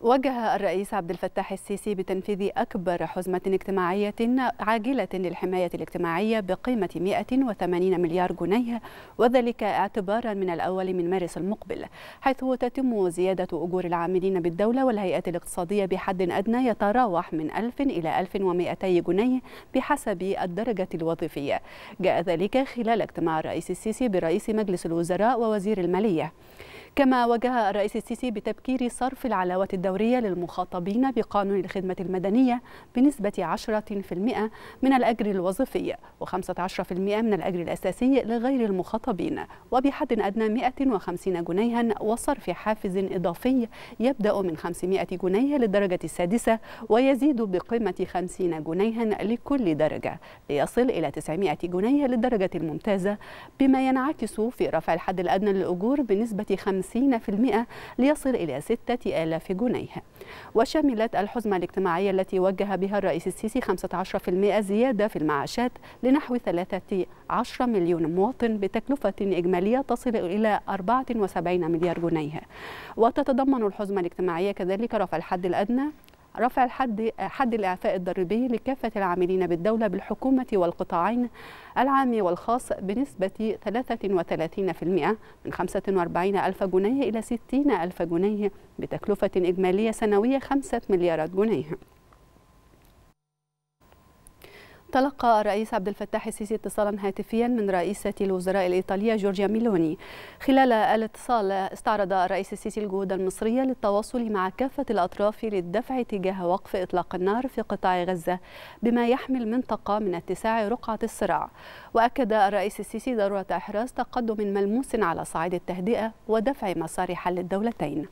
وجه الرئيس عبد الفتاح السيسي بتنفيذ أكبر حزمة اجتماعية عاجلة للحماية الاجتماعية بقيمة 180 مليار جنيه وذلك اعتبارا من الأول من مارس المقبل حيث تتم زيادة أجور العاملين بالدولة والهيئات الاقتصادية بحد أدنى يتراوح من 1000 إلى 1200 جنيه بحسب الدرجة الوظيفية جاء ذلك خلال اجتماع الرئيس السيسي برئيس مجلس الوزراء ووزير المالية كما وجه الرئيس السيسي بتبكير صرف العلاوة الدورية للمخاطبين بقانون الخدمة المدنية بنسبة 10% من الأجر الوظيفي و15% من الأجر الأساسي لغير المخاطبين وبحد أدنى 150 جنيها وصرف حافز إضافي يبدأ من 500 جنيه للدرجة السادسة ويزيد بقيمة 50 جنيها لكل درجة ليصل إلى 900 جنيه للدرجة الممتازة بما ينعكس في رفع الحد الأدنى للأجور بنسبة 50% ليصل إلى 6000 جنيه وشملت الحزمة الاجتماعية التي وجه بها الرئيس السيسي 15% زيادة في المعاشات لنحو 13 مليون مواطن بتكلفة إجمالية تصل إلى 74 مليار جنيه وتتضمن الحزمة الاجتماعية كذلك رفع الحد الأدنى رفع الحد حد الإعفاء الضريبي لكافة العاملين بالدولة بالحكومة والقطاعين العام والخاص بنسبة 33% من 45 ألف جنيه إلى 60 ألف جنيه بتكلفة إجمالية سنوية 5 مليارات جنيه تلقى الرئيس عبد الفتاح السيسي اتصالا هاتفيا من رئيسة الوزراء الإيطالية جورجيا ميلوني خلال الاتصال استعرض الرئيس السيسي الجهود المصرية للتواصل مع كافة الأطراف للدفع تجاه وقف إطلاق النار في قطاع غزة بما يحمي المنطقة من اتساع رقعة الصراع وأكد الرئيس السيسي ضرورة إحراز تقدم ملموس على صعيد التهدئة ودفع مسار حل الدولتين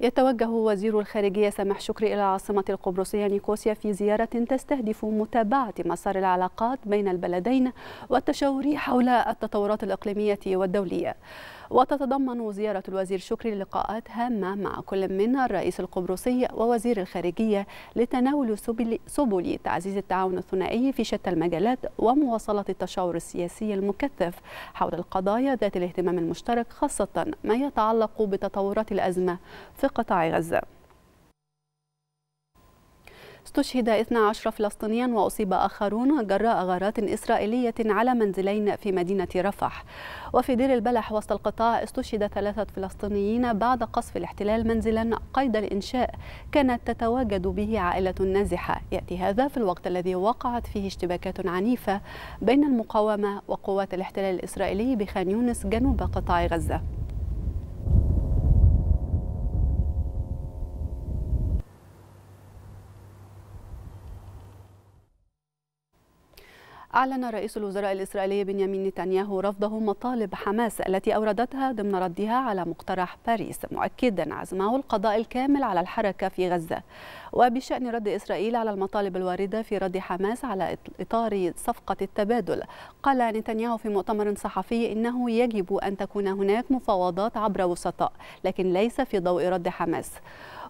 يتوجه وزير الخارجية سامح شكري إلى العاصمة القبرصية نيقوسيا في زيارة تستهدف متابعة مسار العلاقات بين البلدين والتشاور حول التطورات الإقليمية والدولية وتتضمن زيارة الوزير شكري لقاءات هامة مع كل من الرئيس القبرصي ووزير الخارجية لتناول سبل تعزيز التعاون الثنائي في شتى المجالات ومواصلة التشاور السياسي المكثف حول القضايا ذات الاهتمام المشترك خاصة ما يتعلق بتطورات الأزمة في قطاع غزة استشهد 12 فلسطينيا وأصيب آخرون جراء غارات إسرائيلية على منزلين في مدينة رفح وفي دير البلح وسط القطاع استشهد ثلاثة فلسطينيين بعد قصف الاحتلال منزلا قيد الإنشاء كانت تتواجد به عائلة نازحة يأتي هذا في الوقت الذي وقعت فيه اشتباكات عنيفة بين المقاومة وقوات الاحتلال الإسرائيلي بخان يونس جنوب قطاع غزة أعلن رئيس الوزراء الإسرائيلي بنيامين نتنياهو رفضه مطالب حماس التي أوردتها ضمن ردها على مقترح باريس مؤكدا عزمه القضاء الكامل على الحركة في غزة وبشأن رد إسرائيل على المطالب الواردة في رد حماس على إطار صفقة التبادل قال نتنياهو في مؤتمر صحفي إنه يجب أن تكون هناك مفاوضات عبر وسطاء لكن ليس في ضوء رد حماس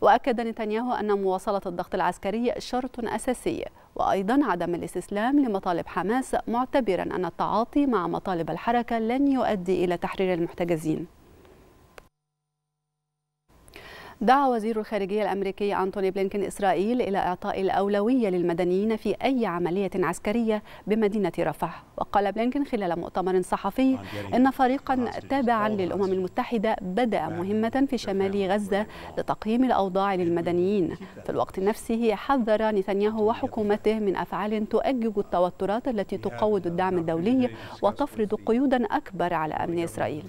وأكد نتنياهو أن مواصلة الضغط العسكري شرط أساسي وأيضا عدم الاستسلام لمطالب حماس معتبرا أن التعاطي مع مطالب الحركة لن يؤدي إلى تحرير المحتجزين دعا وزير الخارجية الأمريكي أنتوني بلينكين إسرائيل إلى إعطاء الأولوية للمدنيين في أي عملية عسكرية بمدينة رفح وقال بلينكين خلال مؤتمر صحفي إن فريقا تابعا للأمم المتحدة بدأ مهمة في شمال غزة لتقييم الأوضاع للمدنيين في الوقت نفسه حذر نتنياهو وحكومته من أفعال تؤجج التوترات التي تقوض الدعم الدولي وتفرض قيودا أكبر على أمن إسرائيل.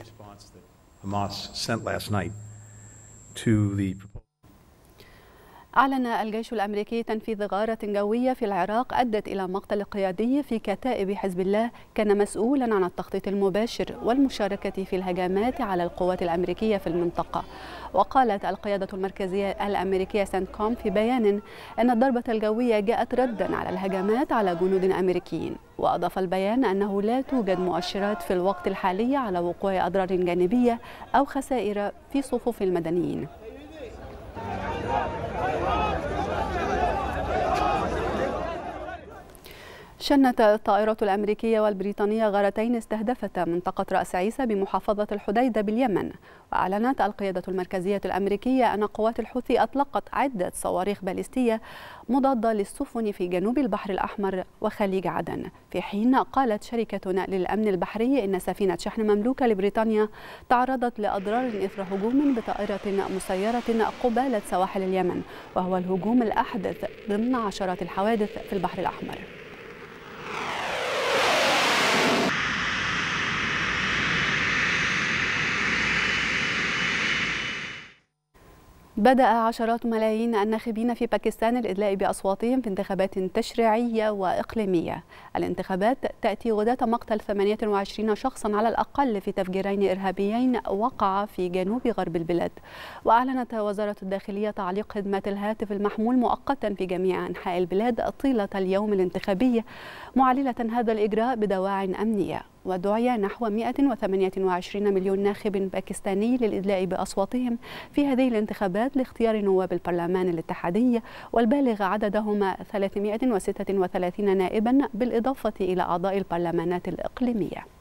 Hamas sent last night to the proposal. أعلن الجيش الأمريكي تنفيذ غارة جوية في العراق أدت إلى مقتل قيادي في كتائب حزب الله كان مسؤولا عن التخطيط المباشر والمشاركة في الهجمات على القوات الأمريكية في المنطقة وقالت القيادة المركزية الأمريكية سنتكوم في بيان أن الضربة الجوية جاءت ردا على الهجمات على جنود أمريكيين وأضاف البيان أنه لا توجد مؤشرات في الوقت الحالي على وقوع أضرار جانبية أو خسائر في صفوف المدنيين. شنت الطائرات الأمريكية والبريطانية غارتين استهدفتا منطقة رأس عيسى بمحافظة الحديدة باليمن وأعلنت القيادة المركزية الأمريكية أن قوات الحوثي أطلقت عدة صواريخ باليستية مضادة للسفن في جنوب البحر الأحمر وخليج عدن في حين قالت شركة للأمن البحري إن سفينة شحن مملوكة لبريطانيا تعرضت لأضرار إثر هجوم بطائرة مسيرة قبالة سواحل اليمن وهو الهجوم الأحدث ضمن عشرات الحوادث في البحر الأحمر بدأ عشرات ملايين الناخبين في باكستان الإدلاء بأصواتهم في انتخابات تشريعية وإقليمية الانتخابات تأتي غداة مقتل 28 شخصا على الأقل في تفجيرين إرهابيين وقع في جنوب غرب البلاد وأعلنت وزارة الداخلية تعليق خدمات الهاتف المحمول مؤقتا في جميع أنحاء البلاد طيلة اليوم الانتخابي معللة هذا الإجراء بدواع أمنية ودعي نحو 128 مليون ناخب باكستاني للإدلاء بأصواتهم في هذه الانتخابات لاختيار نواب البرلمان الاتحادي والبالغ عددهم 336 نائبا بالإضافة إلى أعضاء البرلمانات الإقليمية